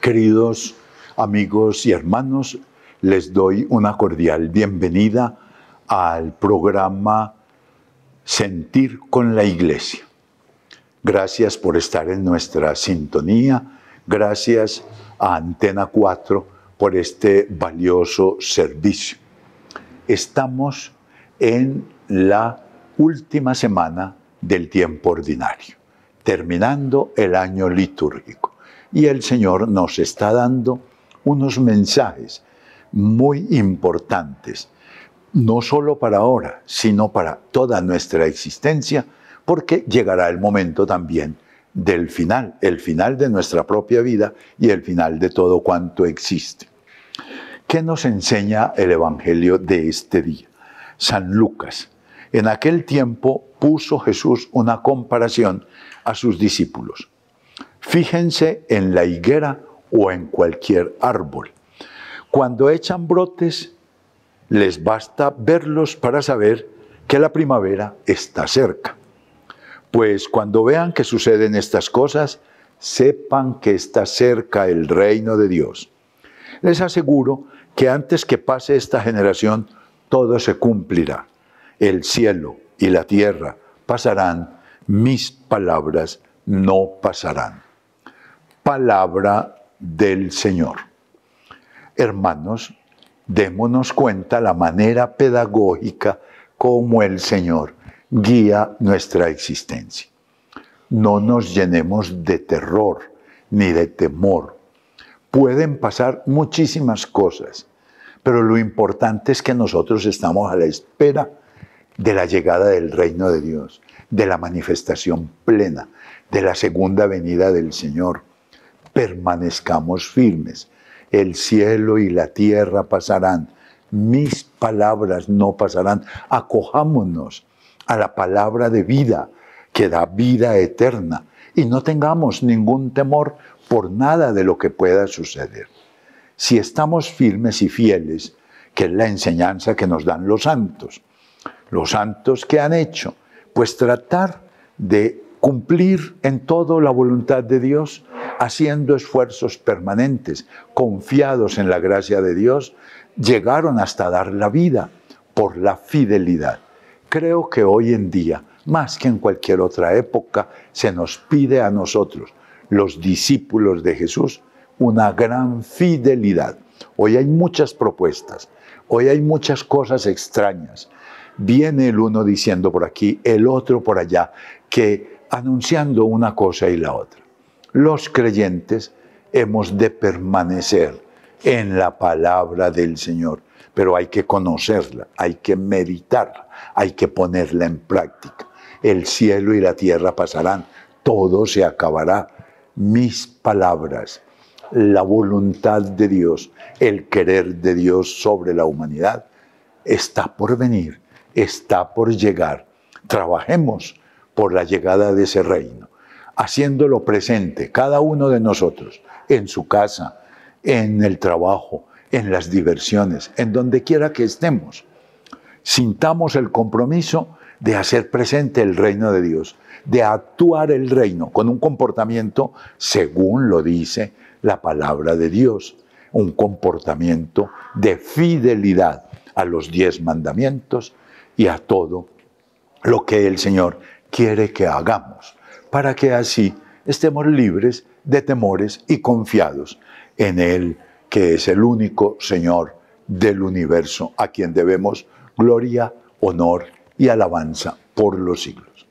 Queridos amigos y hermanos, les doy una cordial bienvenida al programa Sentir con la Iglesia. Gracias por estar en nuestra sintonía. Gracias a Antena 4 por este valioso servicio. Estamos en la última semana del tiempo ordinario, terminando el año litúrgico. Y el Señor nos está dando unos mensajes muy importantes, no solo para ahora, sino para toda nuestra existencia, porque llegará el momento también del final, el final de nuestra propia vida y el final de todo cuanto existe. ¿Qué nos enseña el Evangelio de este día? San Lucas en aquel tiempo puso Jesús una comparación a sus discípulos. Fíjense en la higuera o en cualquier árbol. Cuando echan brotes, les basta verlos para saber que la primavera está cerca. Pues cuando vean que suceden estas cosas, sepan que está cerca el reino de Dios. Les aseguro que antes que pase esta generación, todo se cumplirá el cielo y la tierra pasarán, mis palabras no pasarán. Palabra del Señor. Hermanos, démonos cuenta la manera pedagógica como el Señor guía nuestra existencia. No nos llenemos de terror ni de temor. Pueden pasar muchísimas cosas, pero lo importante es que nosotros estamos a la espera de la llegada del reino de Dios, de la manifestación plena, de la segunda venida del Señor. Permanezcamos firmes. El cielo y la tierra pasarán, mis palabras no pasarán. Acojámonos a la palabra de vida que da vida eterna y no tengamos ningún temor por nada de lo que pueda suceder. Si estamos firmes y fieles, que es la enseñanza que nos dan los santos, los santos que han hecho, pues tratar de cumplir en todo la voluntad de Dios, haciendo esfuerzos permanentes, confiados en la gracia de Dios, llegaron hasta dar la vida por la fidelidad. Creo que hoy en día, más que en cualquier otra época, se nos pide a nosotros, los discípulos de Jesús, una gran fidelidad. Hoy hay muchas propuestas, hoy hay muchas cosas extrañas, viene el uno diciendo por aquí, el otro por allá, que anunciando una cosa y la otra. Los creyentes hemos de permanecer en la palabra del Señor, pero hay que conocerla, hay que meditarla, hay que ponerla en práctica. El cielo y la tierra pasarán, todo se acabará. Mis palabras, la voluntad de Dios, el querer de Dios sobre la humanidad, está por venir está por llegar. Trabajemos por la llegada de ese reino, haciéndolo presente cada uno de nosotros, en su casa, en el trabajo, en las diversiones, en donde quiera que estemos. Sintamos el compromiso de hacer presente el reino de Dios, de actuar el reino con un comportamiento según lo dice la palabra de Dios, un comportamiento de fidelidad a los diez mandamientos y a todo lo que el Señor quiere que hagamos, para que así estemos libres de temores y confiados en Él, que es el único Señor del universo, a quien debemos gloria, honor y alabanza por los siglos.